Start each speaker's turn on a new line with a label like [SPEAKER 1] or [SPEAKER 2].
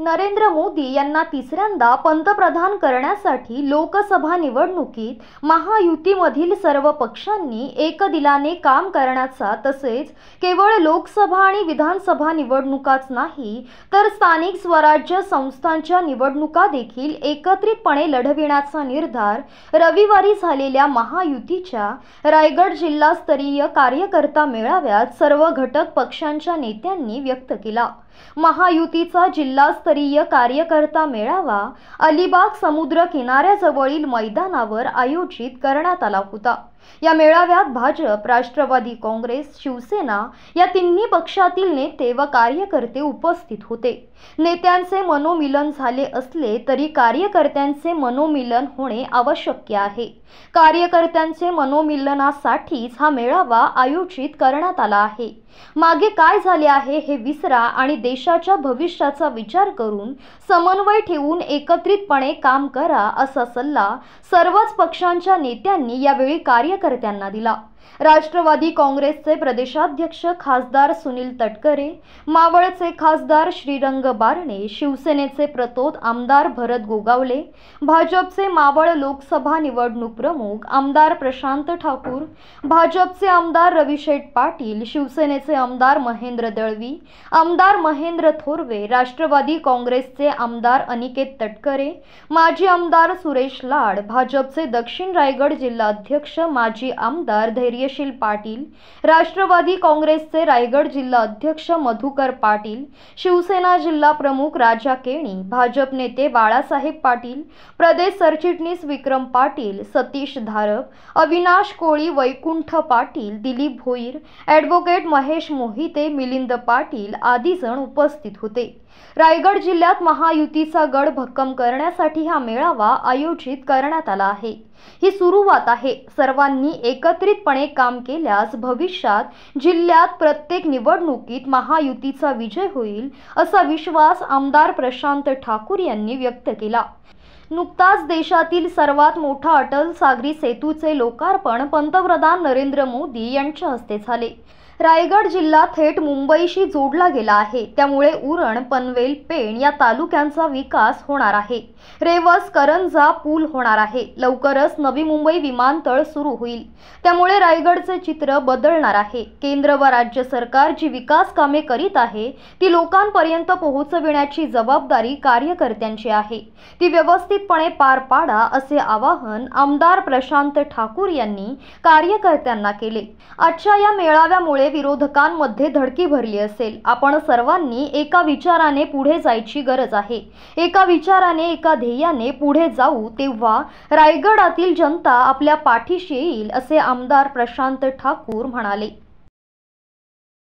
[SPEAKER 1] नरेंद्र मोदी यांना तिसऱ्यांदा पंतप्रधान करण्यासाठी लोकसभा निवडणुकीत महायुतीमधील सर्व पक्षांनी एकदिलाने काम करण्याचा तसेच केवळ लोकसभा आणि विधानसभा निवडणुकाच नाही तर स्थानिक स्वराज्य संस्थांच्या निवडणुका देखील एकत्रितपणे लढविण्याचा निर्धार रविवारी झालेल्या महायुतीच्या रायगड जिल्हास्तरीय कार्यकर्ता मेळाव्यात सर्व घटक पक्षांच्या नेत्यांनी व्यक्त केला महायुतीचा जिल्हास्तरीय कार्यकर्ता मेळावा अलिबाग समुद्र किनाऱ्याजवळील मैदानावर आयोजित करण्यात आला होता या मेळाव्यात भाजप राष्ट्रवादी काँग्रेस शिवसेना या तिन्ही पक्षातील नेते व कार्यकर्ते उपस्थित होते नेत्यांचे मनोमिलन झाले असले तरी कार्यकर्त्यांचे मनोमिलन होणे आवश्यक आहे कार्यकर्त्यांचे मनोमिलनासाठीच हा मेळावा आयोजित करण्यात आला आहे मागे काय झाले आहे हे विसरा आणि देशाच्या भविष्याचा विचार करून समन्वय ठेवून एकत्रितपणे काम करा असा सल्ला सर्वच पक्षांच्या नेत्यांनी यावेळी कार्यकर्त्यांना दिला राष्ट्रवादी काँग्रेसचे प्रदेशाध्यक्ष खासदार सुनील तटकरे मावळचे खासदार श्रीरंग बारणे शिवसेनेचे प्रतोद आमदार भरत गोगावले भाजपचे मावळ लोकसभा निवडणूक प्रमुख आमदार प्रशांत ठाकूर भाजपचे आमदार रविशेठ पाटील शिवसेनेचे आमदार महेंद्र दळवी आमदार महेंद्र थोरवे राष्ट्रवादी काँग्रेसचे आमदार अनिकेत तटकरे माजी आमदार सुरेश लाड भाजपचे दक्षिण रायगड जिल्हाध्यक्ष माजी आमदार धैर्य धैर्यशील पाटील राष्ट्रवादी काँग्रेसचे रायगड जिल्हा अध्यक्ष मधुकर पाटील शिवसेना जिल्हा प्रमुख राजा केणी भाजप नेते बाळासाहेब पाटील प्रदेश सरचिटणीस विक्रम पाटील सतीश धारक अविनाश कोळी वैकुंठ पाटील दिलीप भोईर ॲडव्होकेट महेश मोहिते मिलिंद पाटील आदी जण उपस्थित होते रायगड जिल्ह्यात महायुतीचा गड भक्कम करण्यासाठी हा मेळावा आयोजित करण्यात आला आहे ही सुरुवात आहे सर्वांनी एकत्रितपणे काम केल्यास भविष्यात जिल्ह्यात प्रत्येक निवडणुकीत महायुतीचा विजय होईल असा विश्वास आमदार प्रशांत ठाकूर यांनी व्यक्त केला नुकताच देशातील सर्वात मोठा अटल सागरी सेतूचे लोकार्पण पंतप्रधान नरेंद्र मोदी यांच्या हस्ते झाले रायगड जिल्हा थेट मुंबईशी जोडला गेला आहे त्यामुळे उरण पनवेल पेण या तालुक्यांचा विकास होणार आहे रेवस करंजा पूल होणार आहे लवकरच नवी मुंबई विमानतळ सुरू होईल त्यामुळे रायगडचे चित्र बदलणार आहे केंद्र व राज्य सरकार जी विकास कामे करीत आहे ती लोकांपर्यंत पोहोचविण्याची जबाबदारी कार्यकर्त्यांची आहे ती व्यवस्थितपणे पार पाडा असे आवाहन आमदार प्रशांत ठाकूर यांनी कार्यकर्त्यांना केले आजच्या या मेळाव्यामुळे विरोधकांमध्ये धडकी भरली असेल आपण सर्वांनी एका विचाराने पुढे जायची गरज आहे एका विचाराने एका ध्येयाने पुढे जाऊ तेव्हा रायगडातील जनता आपल्या पाठीशी येईल असे आमदार प्रशांत ठाकूर म्हणाले